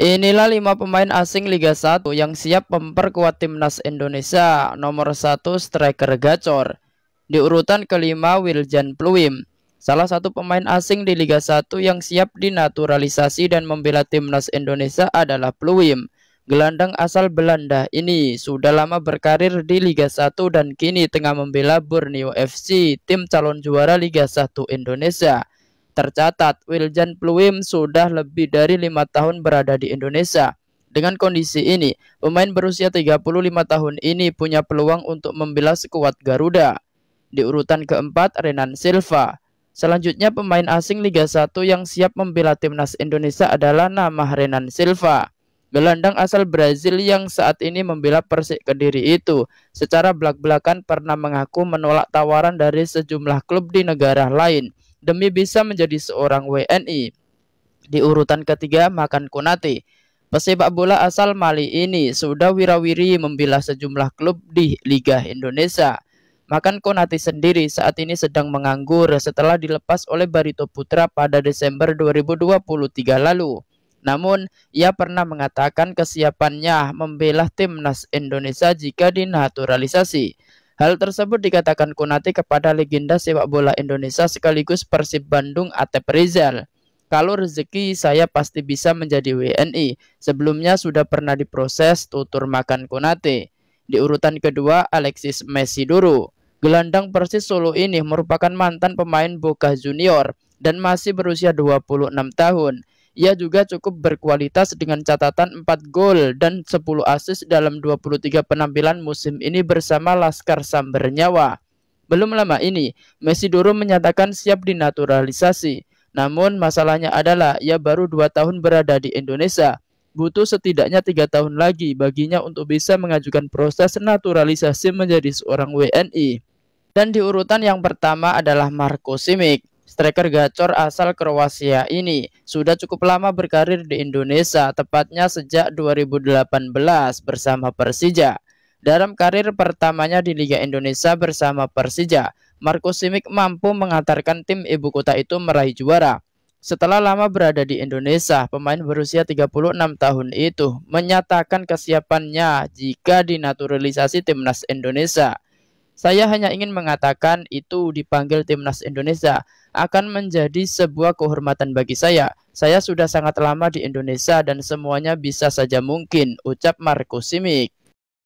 Inilah lima pemain asing Liga 1 yang siap memperkuat timnas Indonesia. Nomor satu striker gacor. Di urutan kelima Wiljan Pluim. Salah satu pemain asing di Liga 1 yang siap dinaturalisasi dan membela timnas Indonesia adalah Pluim. Gelandang asal Belanda ini sudah lama berkarir di Liga 1 dan kini tengah membela Borneo FC, tim calon juara Liga 1 Indonesia. Tercatat, Wiljan Pluim sudah lebih dari lima tahun berada di Indonesia. Dengan kondisi ini, pemain berusia 35 tahun ini punya peluang untuk membela sekuat Garuda. Di urutan keempat, Renan Silva. Selanjutnya, pemain asing Liga 1 yang siap membela timnas Indonesia adalah nama Renan Silva. Gelandang asal Brazil yang saat ini membela Persik Kediri itu secara belak-belakan pernah mengaku menolak tawaran dari sejumlah klub di negara lain demi bisa menjadi seorang WNI. Di urutan ketiga, Makan Konate. Pesepak bola asal Mali ini sudah wirawiri membela sejumlah klub di Liga Indonesia. Makan Konati sendiri saat ini sedang menganggur setelah dilepas oleh Barito Putra pada Desember 2023 lalu. Namun, ia pernah mengatakan kesiapannya membela timnas Indonesia jika dinaturalisasi. Hal tersebut dikatakan Konate kepada legenda sepak bola Indonesia sekaligus Persib Bandung Atep Rizal. Kalau rezeki saya pasti bisa menjadi WNI. Sebelumnya sudah pernah diproses tutur makan Konate. Di urutan kedua Alexis Messi Duru. Gelandang Persis Solo ini merupakan mantan pemain Boca Junior dan masih berusia 26 tahun. Ia juga cukup berkualitas dengan catatan 4 gol dan 10 assist dalam 23 penampilan musim ini bersama Laskar Samber Nyawa. Belum lama ini, Messi Doro menyatakan siap dinaturalisasi. Namun masalahnya adalah ia baru 2 tahun berada di Indonesia. Butuh setidaknya tiga tahun lagi baginya untuk bisa mengajukan proses naturalisasi menjadi seorang WNI. Dan di urutan yang pertama adalah Marco Simic. Striker gacor asal Kroasia ini sudah cukup lama berkarir di Indonesia, tepatnya sejak 2018 bersama Persija. Dalam karir pertamanya di Liga Indonesia bersama Persija, Marco Simic mampu mengantarkan tim ibu kota itu meraih juara. Setelah lama berada di Indonesia, pemain berusia 36 tahun itu menyatakan kesiapannya jika dinaturalisasi timnas Indonesia. Saya hanya ingin mengatakan itu dipanggil timnas Indonesia akan menjadi sebuah kehormatan bagi saya. Saya sudah sangat lama di Indonesia dan semuanya bisa saja mungkin, ucap Marco Simic.